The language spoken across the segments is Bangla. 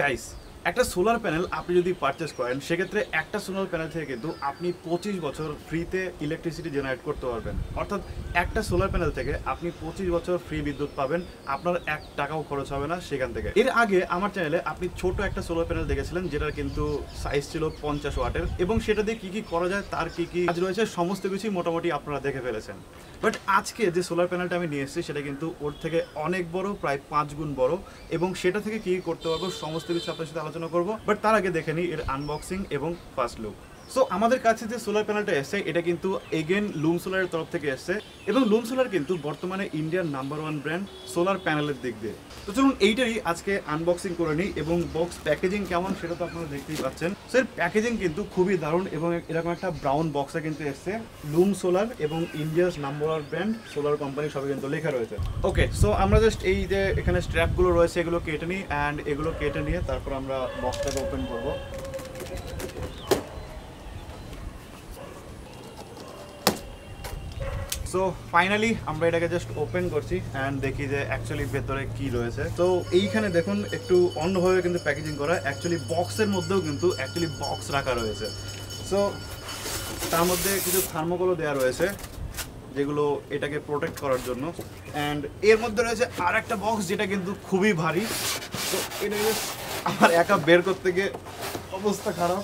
guys একটা সোলার প্যানেল আপনি যদি পারচেস করেন সেক্ষেত্রে একটা সোলার প্যানেল থেকে কিন্তু আপনি পঁচিশ বছর ফ্রিতে ইলেকট্রিসিটি জেনারেট করতে পারবেন অর্থাৎ একটা সোলার প্যানেল থেকে আপনি পঁচিশ বছর ফ্রি বিদ্যুৎ পাবেন আপনার এক টাকাও খরচ হবে না সেখান থেকে এর আগে আমার চ্যানেলে আপনি ছোট একটা সোলার প্যানেল দেখেছিলেন যেটার কিন্তু সাইজ ছিল পঞ্চাশ ওয়াটের এবং সেটা দিয়ে কী কী করা যায় তার কী কী কাজ রয়েছে সমস্ত কিছুই মোটামুটি আপনারা দেখে ফেলেছেন বাট আজকে যে সোলার প্যানেলটা আমি নিয়ে এসেছি সেটা কিন্তু ওর থেকে অনেক বড় প্রায় পাঁচ গুণ বড় এবং সেটা থেকে কী করতে পারবো সমস্ত কিছু আপনার সাথে আলোচনা করব বাট তার আগে দেখে নিই এর আনবক্সিং এবং ফার্স্ট লুক সো আমাদের কাছে যে সোলার প্যানেলটা এসছে এটা কিন্তু এগেন লুম সোলারের তরফ থেকে এসছে এবং লুম সোলার কিন্তু বর্তমানে ইন্ডিয়ার নাম্বার ওয়ান ব্র্যান্ড সোলার প্যানেলের দিক দিয়ে তো চলুন এইটাই আজকে আনবক্সিং করে নিই এবং বক্স প্যাকেজিং কেমন সেটা তো আপনারা দেখতেই পাচ্ছেন সো এর প্যাকেজিং কিন্তু খুবই দারুণ এবং এরকম একটা ব্রাউন বক্সে কিন্তু এসছে লুম সোলার এবং ইন্ডিয়ার number one brand solar company সবই কিন্তু লেখা রয়েছে ওকে সো আমরা জাস্ট এই যে এখানে স্ট্র্যাপগুলো রয়েছে এগুলো কেটে নিই অ্যান্ড এগুলো কেটে নিয়ে তারপর আমরা বক্সটাকে ওপেন করবো সো ফাইনালি আমরা এটাকে জাস্ট ওপেন করছি অ্যান্ড দেখি যে অ্যাকচুয়ালি ভেতরে কি রয়েছে তো এইখানে দেখুন একটু অন্যভাবে কিন্তু প্যাকেজিং করা অ্যাকচুয়ালি বক্সের মধ্যেও কিন্তু অ্যাকচুয়ালি বক্স রাখা রয়েছে সো তার মধ্যে কিছু থার্মোকলও দেওয়া রয়েছে যেগুলো এটাকে প্রোটেক্ট করার জন্য অ্যান্ড এর মধ্যে রয়েছে আর একটা বক্স যেটা কিন্তু খুবই ভারী তো এটাকে আমার একা বের করতে গিয়ে অবস্থা খারাপ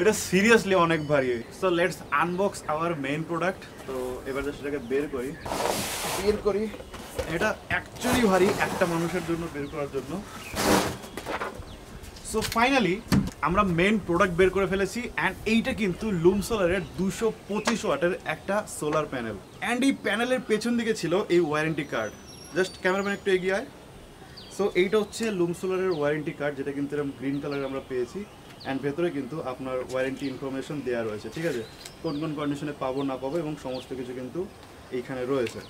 এটা সিরিয়াসলি অনেক ভারী so let's unbox our main product তো এবার সেটাকে বের করি বের করি এটা অ্যাকচুয়ালি ভারী একটা মানুষের জন্য বের করার জন্য সো ফাইনালি আমরা মেন প্রোডাক্ট বের করে ফেলেছি অ্যান্ড এইটা কিন্তু লুম সোলারের দুশো পঁচিশ ওয়াটের একটা সোলার প্যানেল অ্যান্ড এই প্যানেলের পেছন দিকে ছিল এই ওয়ারেন্টি কার্ড জাস্ট ক্যামেরাম্যান একটু এগিয়ে আয় সো এইটা হচ্ছে লুম সোলারের ওয়ারেন্টি কার্ড যেটা কিন্তু এরকম গ্রিন কালারের আমরা পেয়েছি অ্যান্ড ভেতরে কিন্তু আপনার ওয়ারেন্টি ইনফরমেশন দেওয়া রয়েছে ঠিক আছে কোন কোন কন্ডিশনে পাবো না পাবো এবং সমস্ত কিছু কিন্তু এইখানে রয়েছে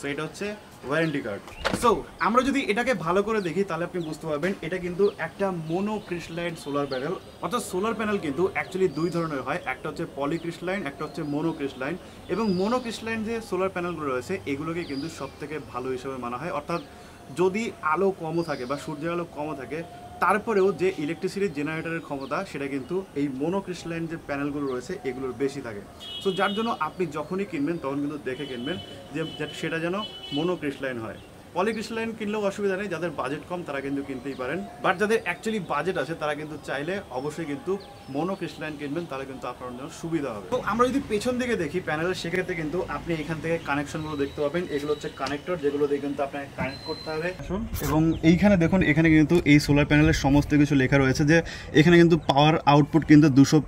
সো এটা হচ্ছে ওয়ারেন্টি কার্ড সো আমরা যদি এটাকে ভালো করে দেখি তাহলে আপনি বুঝতে পারবেন এটা কিন্তু একটা মোনো ক্রিস্টলাইন সোলার প্যানেল অর্থাৎ সোলার প্যানেল কিন্তু অ্যাকচুয়ালি দুই ধরনের হয় একটা হচ্ছে পলি ক্রিস্টলাইন একটা হচ্ছে মোনো ক্রিস্টলাইন এবং মোনো ক্রিস্টলাইন যে সোলার প্যানেলগুলো রয়েছে এগুলোকে কিন্তু সব থেকে ভালো হিসেবে মানা হয় অর্থাৎ যদি আলো কমও থাকে বা সূর্যের আলো কমও থাকে তারপরেও যে ইলেকট্রিসিটি জেনারেটরের ক্ষমতা সেটা কিন্তু এই মোনোক্রিস্টালাইন যে প্যানেলগুলো রয়েছে এগুলোর বেশি থাকে সো যার জন্য আপনি যখনই কিনবেন তখন কিন্তু দেখে কিনবেন যে সেটা যেন মোনোক্রিস্টালাইন হয় পলিক্রিস্টালাইন কিনলেও অসুবিধা নেই যাদের বাজেট কম তারা কিন্তু কিনতেই পারেন বাট যাদের অ্যাকচুয়ালি বাজেট আছে তারা কিন্তু চাইলে অবশ্যই কিন্তু মনো ক্রিস্টালাইন কিনবেন তাহলে কিন্তু আপনার জন্য সুবিধা হবে তো আমরা যদি পেছন দিকে দেখি প্যানেলের সেক্ষেত্রে কিন্তু আপনি এখান থেকে কানেকশনগুলো দেখতে পাবেন এগুলো হচ্ছে কানেক্টর যেগুলো দিয়ে কিন্তু আপনাকে কানেক্ট করতে হবে আসুন এবং এইখানে দেখুন এখানে কিন্তু এই সোলার প্যানেলের সমস্ত কিছু লেখা রয়েছে যে এখানে কিন্তু পাওয়ার আউটপুট কিন্তু দুশো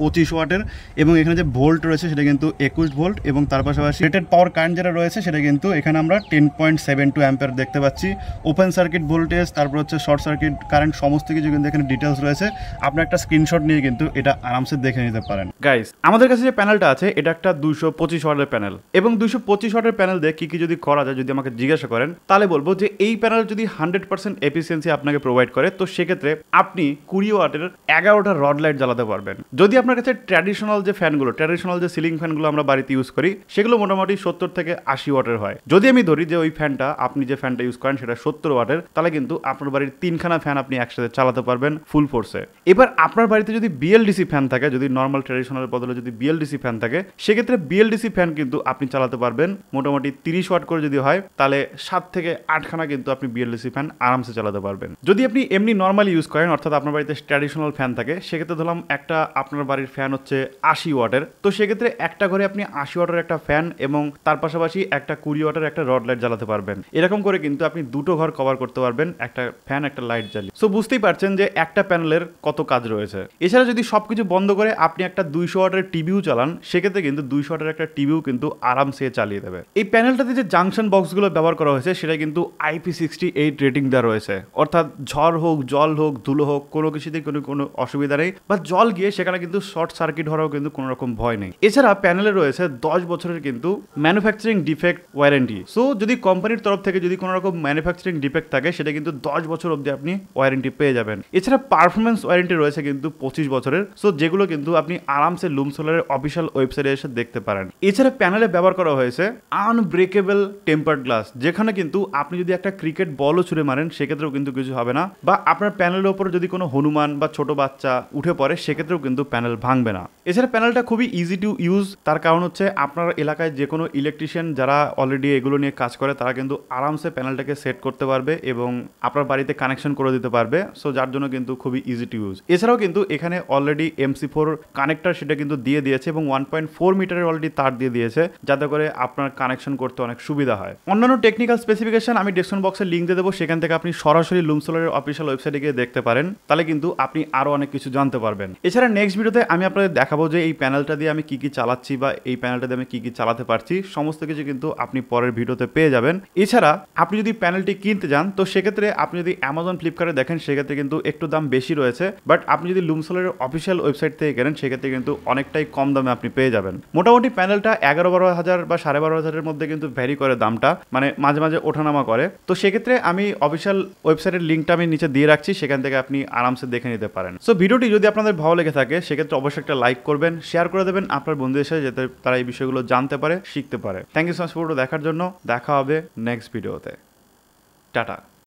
পঁচিশ ওয়াটের এবং এখানে যে ভোল্ট রয়েছে সেটা কিন্তু একুশ ভোল্ট এবং তার পাশাপাশি রেটেড পাওয়ার কারেন্ট যেটা রয়েছে সেটা কিন্তু এখানে আমরা টেন পয়েন্ট সেভেন টু অ্যাম্পের দেখতে পাচ্ছি ওপেন সার্কিট ভোল্টেজ তারপর হচ্ছে শর্ট সার্কিট কারেন্ট সমস্ত কিছু কিন্তু এখানে ডিটেলস রয়েছে আপনার একটা স্ক্রিনশট নিয়ে কিন্তু এটা আরামসে দেখে নিতে পারেন গাইজ আমাদের কাছে যে প্যানেলটা আছে এটা একটা দুশো পঁচিশ ওয়াটের প্যানেল এবং দুশো পঁচিশ ওয়াটের প্যানেল দিয়ে কী কী যদি করা যায় যদি আমাকে জিজ্ঞাসা করেন তাহলে বলবো যে এই প্যানেল যদি হান্ড্রেড পার্সেন্ট এফিসিয়েন্সি আপনাকে প্রোভাইড করে তো সেক্ষেত্রে আপনি কুড়ি ওয়াটের এগারোটা রড লাইট জ্বালাতে পারবেন যদি আপনি আপনার কাছে ট্র্যাডিশনাল যে ফ্যানগুলো ট্র্যাডিশনাল যে সিলিং ফ্যানগুলো আমরা বাড়িতে ইউজ করি সেগুলো মোটামুটি সত্তর থেকে আশি ওয়াটের হয় যদি আমি ধরি যে ওই ফ্যানটা আপনি যে ফ্যানটা ইউজ করেন সেটা সত্তর ওয়াটের তাহলে কিন্তু আপনার বাড়ির তিনখানা ফ্যান আপনি একসাথে চালাতে পারবেন ফুল ফোর্সে এবার আপনার বাড়িতে যদি বিএলডিসি ফ্যান থাকে যদি নর্মাল ট্র্যাডিশনালের বদলে যদি বিএলডিসি ফ্যান থাকে সেক্ষেত্রে বিএলডিসি ফ্যান কিন্তু আপনি চালাতে পারবেন মোটামুটি তিরিশ ওয়াট করে যদি হয় তাহলে সাত থেকে আটখানা কিন্তু আপনি বিএলডিসি ফ্যান আরামসে চালাতে পারবেন যদি আপনি এমনি নর্মালি ইউজ করেন অর্থাৎ আপনার বাড়িতে ট্র্যাডিশনাল ফ্যান থাকে সেক্ষেত্রে ধরলাম একটা আপনার বাড়ির ফ্যান হচ্ছে আশি ওয়াটের তো সেক্ষেত্রে একটা ঘরে আপনি আশি ওয়াটের একটা ফ্যান এবং তার পাশাপাশি একটা কুড়ি ওয়াটের একটা রড লাইট জ্বালাতে পারবেন এরকম করে কিন্তু আপনি দুটো ঘর কভার করতে পারবেন একটা ফ্যান একটা লাইট জ্বালিয়ে সো বুঝতেই পারছেন যে একটা প্যানেলের কত কাজ রয়েছে এছাড়া যদি সব কিছু বন্ধ করে আপনি একটা দুইশো ওয়াটের টিভিও চালান সেক্ষেত্রে কিন্তু দুইশো ওয়াটের একটা টিভিও কিন্তু আরামসে চালিয়ে দেবে এই প্যানেলটাতে যে জাংশন বক্সগুলো ব্যবহার করা হয়েছে সেটা কিন্তু আইপি সিক্সটি এইট রেটিং দেওয়া রয়েছে অর্থাৎ ঝড় হোক জল হোক ধুলো হোক কোনো কিছুতেই কোনো কোনো অসুবিধা নেই বা জল গিয়ে সেখানে কিন্তু শর্ট সার্কিট হওয়ারও কিন্তু কোনো রকম ভয় নেই এছাড়া প্যানেলে রয়েছে দশ বছরের কিন্তু ম্যানুফ্যাকচারিং ডিফেক্ট ওয়ারেন্টি সো যদি কোম্পানির তরফ থেকে যদি কোনো রকম ম্যানুফ্যাকচারিং ডিফেক্ট থাকে সেটা কিন্তু দশ বছর অবধি আপনি ওয়ারেন্টি পেয়ে যাবেন এছাড়া পারফরমেন্স ওয়ারেন্টি রয়েছে কিন্তু পঁচিশ বছরের সো যেগুলো কিন্তু আপনি আরামসে লুম সোলারের অফিসিয়াল ওয়েবসাইটে এসে দেখতে পারেন এছাড়া প্যানেলে ব্যবহার করা হয়েছে আনব্রেকেবল টেম্পার্ড গ্লাস যেখানে কিন্তু আপনি যদি একটা ক্রিকেট বলও ছুঁড়ে মারেন সেক্ষেত্রেও কিন্তু কিছু হবে না বা আপনার প্যানেলের ওপর যদি কোনো হনুমান বা ছোট বাচ্চা উঠে পড়ে সেক্ষেত্রেও কিন্তু প্যানেল ভাঙবে না এছাড়া প্যানেলটা খুবই ইজি টু ইউজ তার কারণ হচ্ছে আপনার এলাকায় যে কোনো ইলেকট্রিশিয়ান যারা অলরেডি এগুলো নিয়ে কাজ করে তারা কিন্তু আরামসে প্যানেলটাকে সেট করতে পারবে এবং আপনার বাড়িতে কানেকশন করে দিতে পারবে সো যার জন্য কিন্তু খুবই ইজি টু ইউজ এছাড়াও কিন্তু এখানে অলরেডি এমসি ফোর কানেক্টার সেটা কিন্তু দিয়ে দিয়েছে এবং ওয়ান পয়েন্ট ফোর মিটারের অলরেডি তার দিয়ে দিয়েছে যাতে করে আপনার কানেকশন করতে অনেক সুবিধা হয় অন্যান্য টেকনিক্যাল স্পেসিফিকেশন আমি ডিসক্রিপশন বক্সে লিঙ্ক দিয়ে দেবো সেখান থেকে আপনি সরাসরি লুমসোলারের অফিসিয়াল ওয়েবসাইটে গিয়ে দেখতে পারেন তাহলে কিন্তু আপনি আরও অনেক কিছু জানতে পারবেন এছাড়া নেক্সট ভিডিওতে আমি আপনাদের দেখাবো যে এই প্যানেলটা দিয়ে আমি কি কি চালাচ্ছি বা এই প্যানেলটা দিয়ে আমি কি কি চালাতে পারছি সমস্ত কিছু কিন্তু আপনি পরের ভিডিওতে পেয়ে যাবেন এছাড়া আপনি যদি প্যানেলটি কিনতে যান তো সেক্ষেত্রে আপনি যদি অ্যামাজন ফ্লিপকার্টে দেখেন সেক্ষেত্রে কিন্তু একটু দাম বেশি রয়েছে বাট আপনি যদি লুমসলের অফিসিয়াল ওয়েবসাইট থেকে কেনেন সেক্ষেত্রে কিন্তু অনেকটাই কম দামে আপনি পেয়ে যাবেন মোটামুটি প্যানেলটা এগারো বারো হাজার বা সাড়ে বারো হাজারের মধ্যে কিন্তু ভ্যারি করে দামটা মানে মাঝে মাঝে ওঠানামা করে তো সেক্ষেত্রে আমি অফিসিয়াল ওয়েবসাইটের লিঙ্কটা আমি নিচে দিয়ে রাখছি সেখান থেকে আপনি আরামসে দেখে নিতে পারেন সো ভিডিওটি যদি আপনাদের ভালো লেগে থাকে সেক্ষেত্রে ক্ষেত্রে অবশ্যই একটা লাইক করবেন শেয়ার করে দেবেন আপনার বন্ধুদের সাথে যাতে তারা এই বিষয়গুলো জানতে পারে শিখতে পারে থ্যাংক ইউ সো মাচ দেখার জন্য দেখা হবে নেক্সট ভিডিওতে টাটা